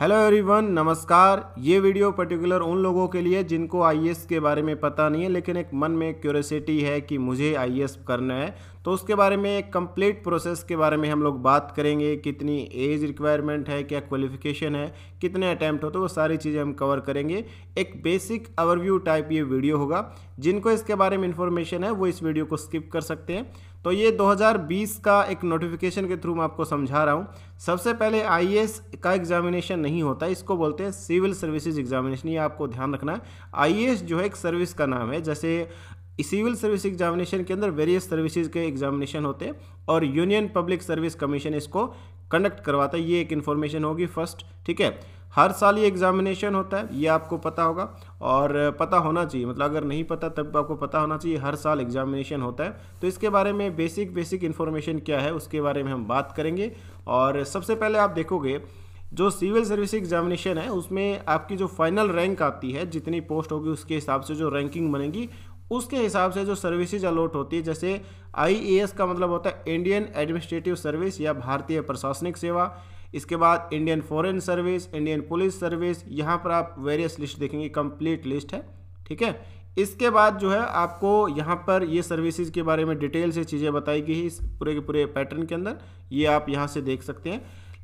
hello everyone नमस्कार ये video particular उन लोगों के लिए जिनको आईएएस के बारे में पता नहीं है लेकिन एक मन में क्यूरसिटी है कि मुझे आईएएस करना है तो उसके बारे में एक कंप्लीट प्रोसेस के बारे में हम लोग बात करेंगे कितनी एज रिक्वायरमेंट है क्या क्वालिफिकेशन है कितने अटैम्प्ट होते तो वो सारी चीज़ें हम कवर करेंगे एक बेसिक ओवरव्यू टाइप ये वीडियो होगा जिनको इसके बारे में इन्फॉर्मेशन है वो इस वीडियो को स्किप कर सकते हैं तो ये 2020 का एक नोटिफिकेशन के थ्रू मैं आपको समझा रहा हूँ सबसे पहले आई का एग्जामिनेशन नहीं होता इसको बोलते हैं सिविल सर्विसेज एग्जामिनेशन ये आपको ध्यान रखना है आई जो है एक सर्विस का नाम है जैसे सिविल सर्विस एग्जामिनेशन के अंदर वेरियस सर्विसेज के एग्जामिनेशन होते हैं और यूनियन पब्लिक सर्विस कमीशन इसको कंडक्ट करवाता है ये एक इन्फॉर्मेशन होगी फर्स्ट ठीक है हर साल ये एग्जामिनेशन होता है ये आपको पता होगा और पता होना चाहिए मतलब अगर नहीं पता तब आपको पता होना चाहिए हर साल एग्जामिनेशन होता है तो इसके बारे में बेसिक बेसिक इन्फॉर्मेशन क्या है उसके बारे में हम बात करेंगे और सबसे पहले आप देखोगे जो सिविल सर्विस एग्जामिनेशन है उसमें आपकी जो फाइनल रैंक आती है जितनी पोस्ट होगी उसके हिसाब से जो रैंकिंग बनेगी उसके हिसाब से जो सर्विसेज अलॉट होती है जैसे आईएएस का मतलब होता है इंडियन एडमिनिस्ट्रेटिव सर्विस या भारतीय प्रशासनिक सेवा इसके बाद Indian Foreign Service Indian Police Service यहाँ पर आप वेरियस लिस्ट देखेंगे कंप्लीट लिस्ट है ठीक है इसके बाद जो है आपको यहाँ पर ये सर्विसेज के बारे में डिटेल से चीज़ें बताई गई इस पूरे के पूरे पैटर्न के अंदर ये आप यहाँ से देख सकते हैं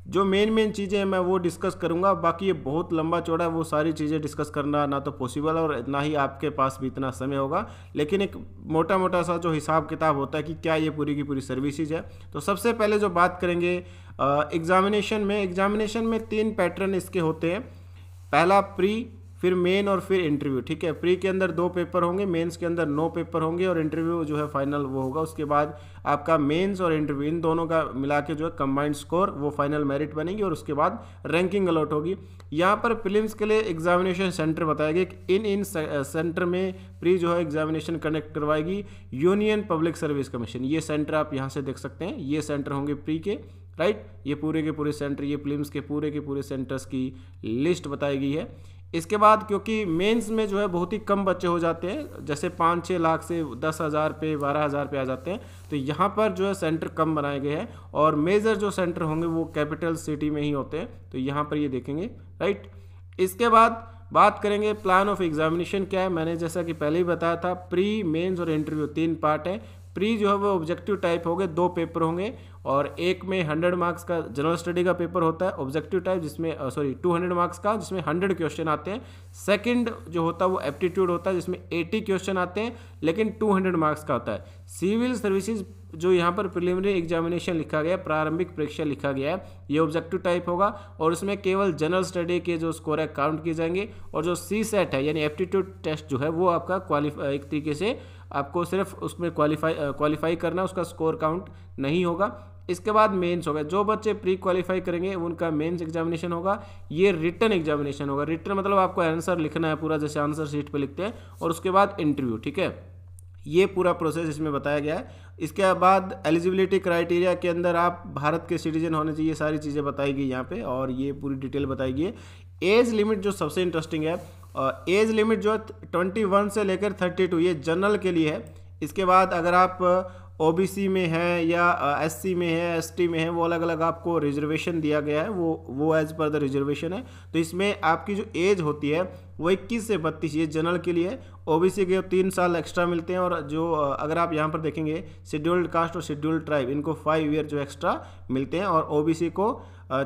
जो मेन मेन चीज़ें हैं मैं वो डिस्कस करूँगा बाकी ये बहुत लंबा चौड़ा है वो सारी चीज़ें डिस्कस करना ना तो पॉसिबल है और ना ही आपके पास भी इतना समय होगा लेकिन एक मोटा मोटा सा जो हिसाब किताब होता है कि क्या ये पूरी की पूरी सर्विसेज है तो सबसे पहले जो बात करेंगे एग्ज़ामिनेशन में एग्ज़ामिनेशन में तीन पैटर्न इसके होते हैं पहला प्री फिर मेन और फिर इंटरव्यू ठीक है प्री के अंदर दो पेपर होंगे मेंस के अंदर नौ पेपर होंगे और इंटरव्यू जो है फाइनल वो होगा उसके बाद आपका मेंस और इंटरव्यू इन दोनों का मिला के जो है कंबाइंड स्कोर वो फाइनल मेरिट बनेगी और उसके बाद रैंकिंग अलॉट होगी यहाँ पर फिल्म्स के लिए एग्जामिनेशन सेंटर बताया गया कि इन इन सेंटर में प्री जो है एग्जामिनेशन कंडक्ट करवाएगी यूनियन पब्लिक सर्विस कमीशन ये सेंटर आप यहाँ से देख सकते हैं ये सेंटर होंगे प्री के राइट ये पूरे के पूरे सेंटर ये फिल्म्स के पूरे के पूरे सेंटर्स की लिस्ट बताई गई है इसके बाद क्योंकि मेंस में जो है बहुत ही कम बच्चे हो जाते हैं जैसे पाँच छः लाख से दस हज़ार पे बारह हज़ार पे आ जाते हैं तो यहाँ पर जो है सेंटर कम बनाए गए हैं और मेजर जो सेंटर होंगे वो कैपिटल सिटी में ही होते हैं तो यहाँ पर ये देखेंगे राइट इसके बाद बात करेंगे प्लान ऑफ एग्जामिनेशन क्या है मैंने जैसा कि पहले ही बताया था प्री मेंस और इंटरव्यू तीन पार्ट है प्री जो है वो ऑब्जेक्टिव टाइप हो गए दो पेपर होंगे और एक में हंड्रेड मार्क्स का जनरल स्टडी का पेपर होता है ऑब्जेक्टिव टाइप जिसमें सॉरी टू हंड्रेड मार्क्स का जिसमें हंड्रेड क्वेश्चन आते हैं सेकंड जो होता है वो एप्टीट्यूड होता है जिसमें एटी क्वेश्चन आते हैं लेकिन टू हंड्रेड मार्क्स का होता है सिविल सर्विसेज जो यहाँ पर प्रिलिमिनरी एग्जामिनेशन लिखा गया प्रारंभिक परीक्षा लिखा गया है ये ऑब्जेक्टिव टाइप होगा और उसमें केवल जनरल स्टडी के जो स्कोर है काउंट किए जाएंगे और जो सी सेट है यानी एप्टीट्यूड टेस्ट जो है वो आपका क्वालिफाई एक तरीके से आपको सिर्फ उसमें क्वालिफाई क्वालिफाई करना उसका स्कोर काउंट नहीं होगा इसके बाद मेंस होगा जो बच्चे प्री क्वालिफाई करेंगे उनका मेंस एग्जामिनेशन होगा ये रिटर्न एग्जामिनेशन होगा रिटर्न मतलब आपको आंसर लिखना है पूरा जैसे आंसर शीट पे लिखते हैं और उसके बाद इंटरव्यू ठीक है ये पूरा प्रोसेस इसमें बताया गया है इसके बाद एलिजिबिलिटी क्राइटेरिया के अंदर आप भारत के सिटीजन होने चाहिए सारी चीज़ें बताई गई यहाँ पे और ये पूरी डिटेल बताई गई है एज लिमिट जो सबसे इंटरेस्टिंग है एज लिमिट जो है ट्वेंटी वन से लेकर थर्टी टू ये जनरल के लिए है इसके बाद अगर आप ओबीसी में हैं या एससी में है एसटी में है वो अलग अलग आपको रिजर्वेशन दिया गया है वो वो एज पर द रिजर्वेशन है तो इसमें आपकी जो एज होती है वो इक्कीस से बत्तीस ये जनरल के लिए ओबीसी के तीन साल एक्स्ट्रा मिलते हैं और जो अगर आप यहाँ पर देखेंगे शेड्यूल्ड कास्ट और शेड्यूल्ड ट्राइब इनको फाइव ईयर जो एक्स्ट्रा मिलते हैं और ओ को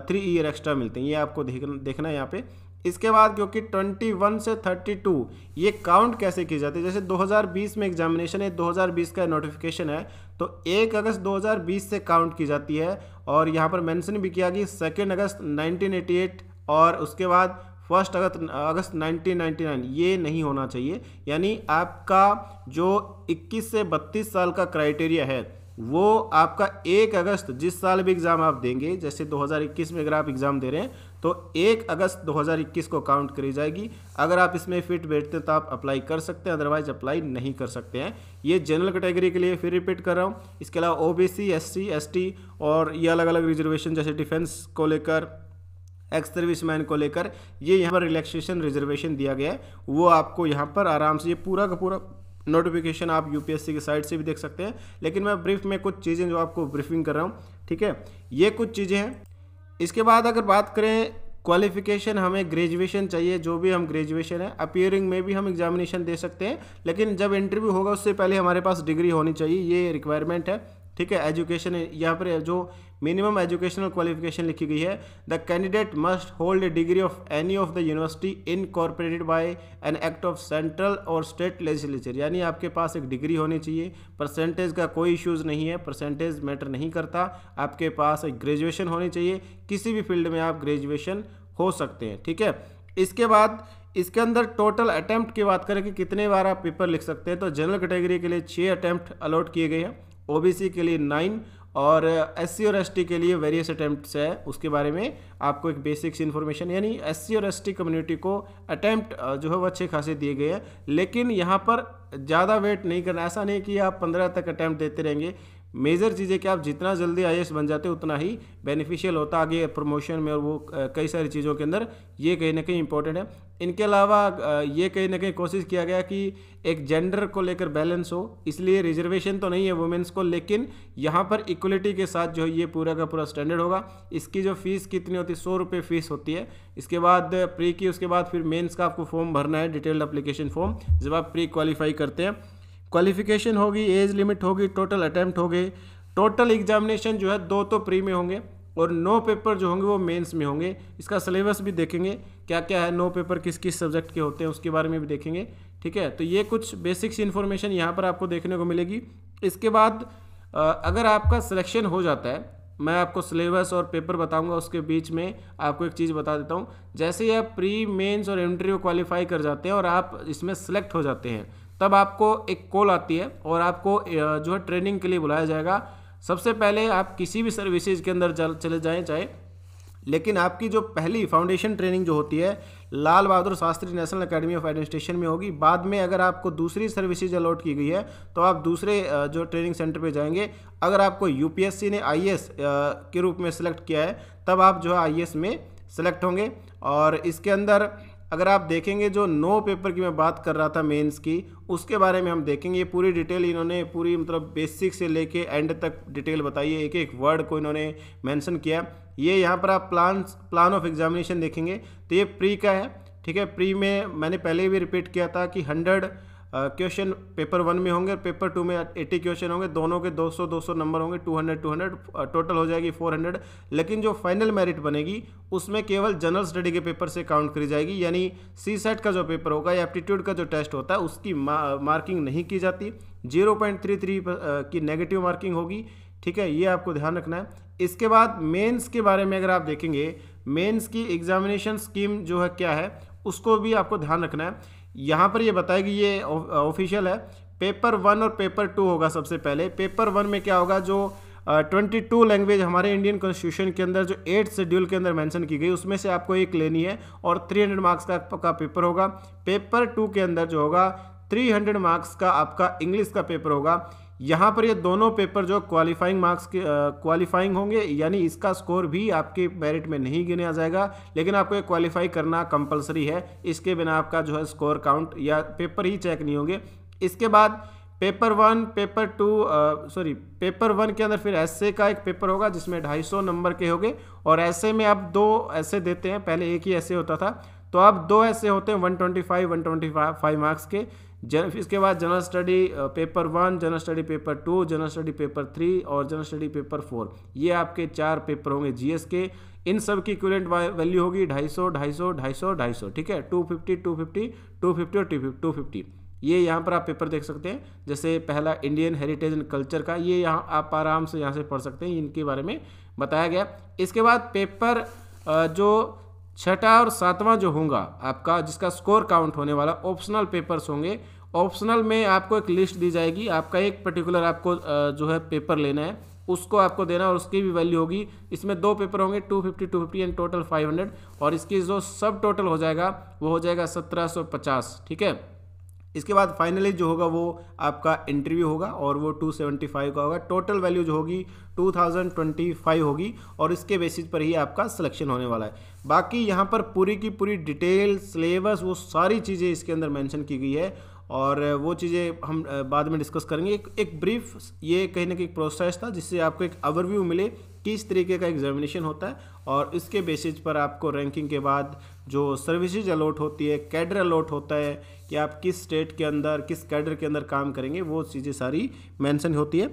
थ्री ईयर एक्स्ट्रा मिलते हैं ये आपको देखना देखना है यहाँ पे इसके बाद क्योंकि 21 से 32 ये काउंट कैसे की जाती है जैसे 2020 में एग्जामिनेशन है 2020 का नोटिफिकेशन है तो 1 अगस्त 2020 से काउंट की जाती है और यहाँ पर मेंशन भी किया कि सेकेंड अगस्त 1988 और उसके बाद फर्स्ट अगस्त अगस्त 1999 ये नहीं होना चाहिए यानी आपका जो 21 से 32 साल का क्राइटेरिया है वो आपका एक अगस्त जिस साल भी एग्ज़ाम आप देंगे जैसे 2021 में अगर आप एग्ज़ाम दे रहे हैं तो एक अगस्त 2021 को काउंट करी जाएगी अगर आप इसमें फिट बैठते हैं तो आप अप्लाई कर सकते हैं अदरवाइज अप्लाई नहीं कर सकते हैं ये जनरल कैटेगरी के लिए फिर रिपीट कर रहा हूँ इसके अलावा O B C S C S T और ये अलग अलग रिजर्वेशन जैसे डिफेंस को लेकर एक्स सर्विस मैन को लेकर ये यहाँ पर रिलैक्सेशन रिजर्वेशन दिया गया है वो आपको यहाँ पर आराम से ये पूरा का पूरा नोटिफिकेशन आप यूपीएससी की साइट से भी देख सकते हैं लेकिन मैं ब्रीफ में कुछ चीज़ें जो आपको ब्रीफिंग कर रहा हूँ ठीक है ये कुछ चीज़ें हैं इसके बाद अगर बात करें क्वालिफिकेशन हमें ग्रेजुएशन चाहिए जो भी हम ग्रेजुएशन है अपियरिंग में भी हम एग्जामिनेशन दे सकते हैं लेकिन जब इंटरव्यू होगा उससे पहले हमारे पास डिग्री होनी चाहिए ये रिक्वायरमेंट है ठीक है एजुकेशन यहाँ पर जो मिनिमम एजुकेशनल क्वालिफिकेशन लिखी गई है the candidate must hold a degree of any of the university incorporated by an act of central और स्टेट लेजिस्लेचर यानी आपके पास एक डिग्री होनी चाहिए परसेंटेज का कोई इश्यूज़ नहीं है परसेंटेज मैटर नहीं करता आपके पास एक ग्रेजुएशन होनी चाहिए किसी भी फील्ड में आप ग्रेजुएशन हो सकते हैं ठीक है इसके बाद इसके अंदर टोटल अटैम्प्ट की बात करें कि कितने बार आप पेपर लिख सकते हैं तो जनरल कैटेगरी के लिए छः अटैम्प्ट अलॉट किए गए हैं ओबीसी के लिए नाइन और एस uh, और एस के लिए वेरियस अटैम्प्ट है उसके बारे में आपको एक बेसिक्स इन्फॉर्मेशन यानी एस और एस कम्युनिटी को अटैम्प्ट uh, जो है वो अच्छे खासे दिए गए हैं लेकिन यहाँ पर ज़्यादा वेट नहीं करना ऐसा नहीं कि आप पंद्रह तक अटैम्प्ट देते रहेंगे मेजर चीज़ है कि आप जितना जल्दी आई बन जाते हो उतना ही बेनिफिशियल होता आगे प्रमोशन में और वो कई सारी चीज़ों के अंदर ये कहीं ना कहीं इंपॉर्टेंट है इनके अलावा ये कहीं ना कहीं कोशिश किया गया कि एक जेंडर को लेकर बैलेंस हो इसलिए रिजर्वेशन तो नहीं है वुमेंस को लेकिन यहाँ पर इक्वलिटी के साथ जो है ये पूरा का पूरा स्टैंडर्ड होगा इसकी जो फीस कितनी होती है सौ रुपये फीस होती है इसके बाद प्री की उसके बाद फिर मेन्स का आपको फॉर्म भरना है डिटेल्ड अप्लीकेशन फॉर्म जब आप प्री क्वालिफाई करते हैं क्वालिफिकेशन होगी एज लिमिट होगी टोटल अटैम्प्ट हो टोटल एग्जामिनेशन जो है दो तो प्री में होंगे और नौ पेपर जो होंगे वो मेंस में होंगे इसका सिलेबस भी देखेंगे क्या क्या है नौ पेपर किस किस सब्जेक्ट के होते हैं उसके बारे में भी देखेंगे ठीक है तो ये कुछ बेसिक्स इन्फॉर्मेशन यहाँ पर आपको देखने को मिलेगी इसके बाद अगर आपका सिलेक्शन हो जाता है मैं आपको सिलेबस और पेपर बताऊंगा उसके बीच में आपको एक चीज़ बता देता हूँ जैसे ही आप प्री मेंस और इंटरव्यू क्वालिफाई कर जाते हैं और आप इसमें सेलेक्ट हो जाते हैं तब आपको एक कॉल आती है और आपको जो है ट्रेनिंग के लिए बुलाया जाएगा सबसे पहले आप किसी भी सर्विसेज के अंदर चले जाएँ चाहे लेकिन आपकी जो पहली फाउंडेशन ट्रेनिंग जो होती है Lal Bahadur Shastri National Academy of Administration में होगी बाद में अगर आपको दूसरी सर्विसेज अलॉट की गई है तो आप दूसरे जो ट्रेनिंग सेंटर पे जाएंगे अगर आपको यूपीएससी ने आईएएस के रूप में सेलेक्ट किया है तब आप जो है आई में सेलेक्ट होंगे और इसके अंदर अगर आप देखेंगे जो नो पेपर की मैं बात कर रहा था मेंस की उसके बारे में हम देखेंगे ये पूरी डिटेल इन्होंने पूरी मतलब बेसिक से लेके एंड तक डिटेल बताई है एक एक वर्ड को इन्होंने मेंशन किया ये यहाँ पर आप प्लान प्लान ऑफ एग्जामिनेशन देखेंगे तो ये प्री का है ठीक है प्री में मैंने पहले भी रिपीट किया था कि हंड्रेड क्वेश्चन पेपर वन में होंगे और पेपर टू में एट्टी क्वेश्चन होंगे दोनों के 200 200 नंबर होंगे 200 200 टोटल हो जाएगी 400 लेकिन जो फाइनल मेरिट बनेगी उसमें केवल जनरल स्टडी के पेपर से काउंट करी जाएगी यानी सी सेट का जो पेपर होगा या एप्टीट्यूड का जो टेस्ट होता है उसकी मार्किंग नहीं की जाती जीरो की नेगेटिव मार्किंग होगी ठीक है ये आपको ध्यान रखना है इसके बाद मेन्स के बारे में अगर आप देखेंगे मेन्स की एग्जामिनेशन स्कीम जो है क्या है उसको भी आपको ध्यान रखना है यहाँ पर ये बताया कि ये ऑफिशियल है पेपर वन और पेपर टू होगा सबसे पहले पेपर वन में क्या होगा जो ट्वेंटी टू लैंग्वेज हमारे इंडियन कॉन्स्टिट्यूशन के अंदर जो एट शेड्यूल के अंदर मेंशन की गई उसमें से आपको एक लेनी है और थ्री हंड्रेड मार्क्स का पेपर होगा पेपर टू के अंदर जो होगा थ्री हंड्रेड मार्क्स का आपका इंग्लिश का पेपर होगा यहाँ पर ये दोनों पेपर जो क्वालिफाइंग मार्क्स के क्वालिफाइंग होंगे यानी इसका स्कोर भी आपके मेरिट में नहीं गिना जाएगा लेकिन आपको ये क्वालिफाई करना कंपलसरी है इसके बिना आपका जो है स्कोर काउंट या पेपर ही चेक नहीं होंगे इसके बाद paper one paper two sorry paper one के अंदर फिर ऐसे का एक पेपर होगा जिसमें ढाई सौ नंबर के होंगे और ऐसे में आप दो ऐसे देते हैं पहले एक ही ऐसे होता था तो आप दो ऐसे होते हैं one twenty five one twenty five marks के जन इसके बाद general study paper one general study paper two general study paper three और जनरल स्टडी पेपर फोर ये आपके चार पेपर होंगे जीएस के इन सब की इक्विलेंट वैल्यू होगी ढाई सौ ढाई सौ ढाई सौ ढाई सौ ठीक है two fifty two fifty two fifty और टू फिफ्टी ये यहाँ पर आप पेपर देख सकते हैं जैसे पहला इंडियन हेरिटेज एंड कल्चर का ये यहाँ आप आराम से यहाँ से पढ़ सकते हैं इनके बारे में बताया गया इसके बाद पेपर uh, जो छठा और सातवां जो होगा आपका जिसका स्कोर काउंट होने वाला ऑप्शनल पेपर्स होंगे ऑप्शनल में आपको एक लिस्ट दी जाएगी आपका एक पर्टिकुलर आपको जो है पेपर लेना है उसको आपको देना और उसकी भी वैल्यू होगी इसमें दो पेपर होंगे 250 250 एंड टोटल 500 और इसकी जो सब टोटल हो जाएगा वो हो जाएगा 1750 ठीक है इसके बाद फाइनली जो होगा वो आपका इंटरव्यू होगा और वो 275 का होगा टोटल वैल्यू जो होगी 2025 होगी और इसके बेसिस पर ही आपका सिलेक्शन होने वाला है बाकी यहाँ पर पूरी की पूरी डिटेल सिलेबस वो सारी चीज़ें इसके अंदर मेंशन की गई है और वो चीज़ें हम बाद में डिस्कस करेंगे एक एक ब्रीफ ये कहीं ना कहीं प्रोसेस था जिससे आपको एक ओवरव्यू मिले किस तरीके का एग्जामिनेशन होता है और इसके बेसिस पर आपको रैंकिंग के बाद जो सर्विसेज अलॉट होती है कैडर अलॉट होता है कि आप किस स्टेट के अंदर किस कैडर के अंदर काम करेंगे वो चीज़ें सारी मैंसन होती है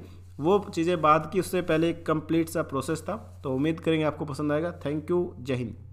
वो चीज़ें बाद की उससे पहले एक कम्प्लीट सा प्रोसेस था तो उम्मीद करेंगे आपको पसंद आएगा थैंक यू जय हिंद